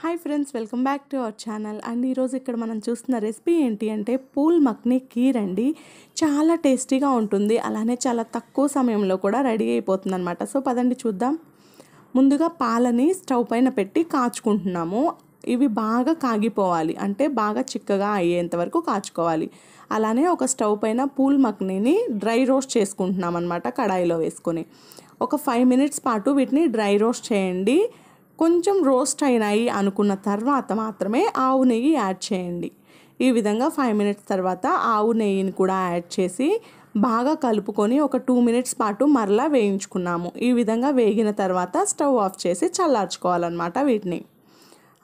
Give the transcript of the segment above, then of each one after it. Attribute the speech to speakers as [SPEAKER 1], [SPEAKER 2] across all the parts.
[SPEAKER 1] hi friends welcome back to our channel and ఈరోజు ఇక్కడ మనం చూస్తున్న రెసిపీ ఏంటి అంటే పూల్ మక్నీ కీర్ అండి చాలా టేస్టీగా ఉంటుంది అలానే చాలా తక్కువ సమయంలో కూడా రెడీ అయిపోతుంది అనమాట సో పదండి చూద్దాం ముందుగా పాలని స్టవ్ పైన పెట్టి కాచుకుంటున్నాము ఇవి బాగా కాగిపోవాలి అంటే బాగా చిక్కగా అయ్యేంత వరకు కాచుకోవాలి అలానే ఒక స్టవ్ పైన పూల్ మక్నీని డ్రై రోస్ట్ చేసుకుంటున్నాం అనమాట కడాయిలో వేసుకొని ఒక ఫైవ్ మినిట్స్ పాటు వీటిని డ్రై రోస్ట్ చేయండి కొంచెం రోస్ట్ అయినాయి అనుకున్న తర్వాత మాత్రమే ఆవు నెయ్యి యాడ్ చేయండి ఈ విధంగా ఫైవ్ మినిట్స్ తర్వాత ఆవు నెయ్యిని కూడా యాడ్ చేసి బాగా కలుపుకొని ఒక టూ మినిట్స్ పాటు మరలా వేయించుకున్నాము ఈ విధంగా వేగిన తర్వాత స్టవ్ ఆఫ్ చేసి చల్లార్చుకోవాలన్నమాట వీటిని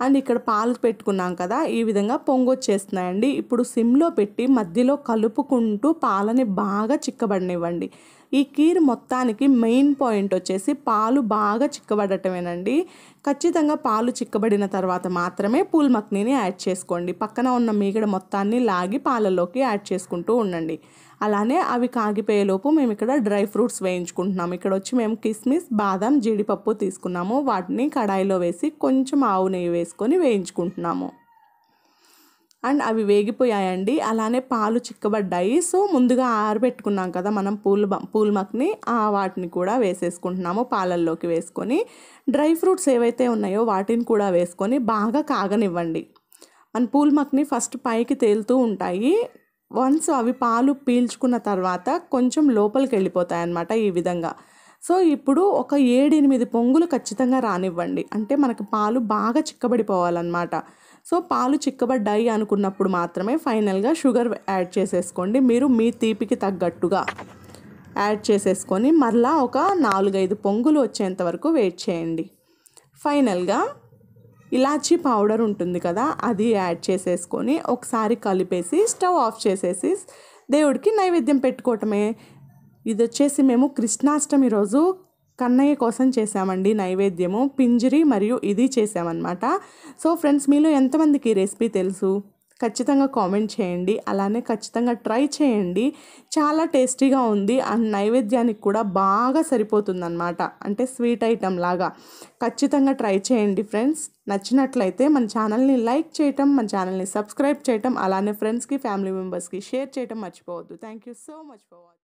[SPEAKER 1] అండ్ ఇక్కడ పాలు పెట్టుకున్నాం కదా ఈ విధంగా పొంగొచ్చేస్తున్నాయండి ఇప్పుడు సిమ్లో పెట్టి మధ్యలో కలుపుకుంటూ పాలని బాగా చిక్కబడినివ్వండి ఈ కీర్ మొత్తానికి మెయిన్ పాయింట్ వచ్చేసి పాలు బాగా చిక్కబడటమేనండి ఖచ్చితంగా పాలు చిక్కబడిన తర్వాత మాత్రమే పూల్ మక్నీని యాడ్ చేసుకోండి పక్కన ఉన్న మీగడ మొత్తాన్ని లాగి పాలలోకి యాడ్ చేసుకుంటూ ఉండండి అలానే అవి కాగిపోయేలోపు మేము ఇక్కడ డ్రై ఫ్రూట్స్ వేయించుకుంటున్నాము ఇక్కడ వచ్చి మేము కిస్మిస్ బాదం జీడిపప్పు తీసుకున్నాము వాటిని కడాయిలో వేసి కొంచెం ఆవు నెయ్యి వేసుకొని వేయించుకుంటున్నాము అండ్ అవి వేగిపోయాయండి అలానే పాలు చిక్కబడ్డాయి సో ముందుగా ఆరబెట్టుకున్నాం కదా మనం పూల పూల మక్ని ఆ వాటిని కూడా వేసేసుకుంటున్నాము పాలల్లోకి వేసుకొని డ్రై ఫ్రూట్స్ ఏవైతే ఉన్నాయో వాటిని కూడా వేసుకొని బాగా కాగనివ్వండి మన పూల మక్ని ఫస్ట్ పైకి తేలుతూ ఉంటాయి వన్స్ అవి పాలు పీల్చుకున్న తర్వాత కొంచెం లోపలికి వెళ్ళిపోతాయి అన్నమాట ఈ విధంగా సో ఇప్పుడు ఒక ఏడెనిమిది పొంగులు ఖచ్చితంగా రానివ్వండి అంటే మనకు పాలు బాగా చిక్కబడిపోవాలన్నమాట సో పాలు చిక్కబడ్డాయి అనుకున్నప్పుడు మాత్రమే ఫైనల్గా షుగర్ యాడ్ చేసేసుకోండి మీరు మీ తీపికి తగ్గట్టుగా యాడ్ చేసేసుకొని మరలా ఒక నాలుగైదు పొంగులు వచ్చేంత వరకు వెయిట్ చేయండి ఫైనల్గా ఇలాచీ పౌడర్ ఉంటుంది కదా అది యాడ్ చేసేసుకొని ఒకసారి కలిపేసి స్టవ్ ఆఫ్ చేసేసి దేవుడికి నైవేద్యం పెట్టుకోవటమే ఇది వచ్చేసి మేము కృష్ణాష్టమి రోజు కన్నయ్య కోసం చేశామండి నైవేద్యము పింజరి మరియు ఇది చేశామన్నమాట సో ఫ్రెండ్స్ మీలో ఎంతమందికి రెసిపీ తెలుసు ఖచ్చితంగా కామెంట్ చేయండి అలానే ఖచ్చితంగా ట్రై చేయండి చాలా టేస్టీగా ఉంది అండ్ నైవేద్యానికి కూడా బాగా సరిపోతుందన్నమాట అంటే స్వీట్ ఐటెం లాగా ఖచ్చితంగా ట్రై చేయండి ఫ్రెండ్స్ నచ్చినట్లయితే మన ఛానల్ని లైక్ చేయటం మన ఛానల్ని సబ్స్క్రైబ్ చేయటం అలానే ఫ్రెండ్స్కి ఫ్యామిలీ మెంబర్స్కి షేర్ చేయటం మర్చిపోవద్దు thank you so much for watching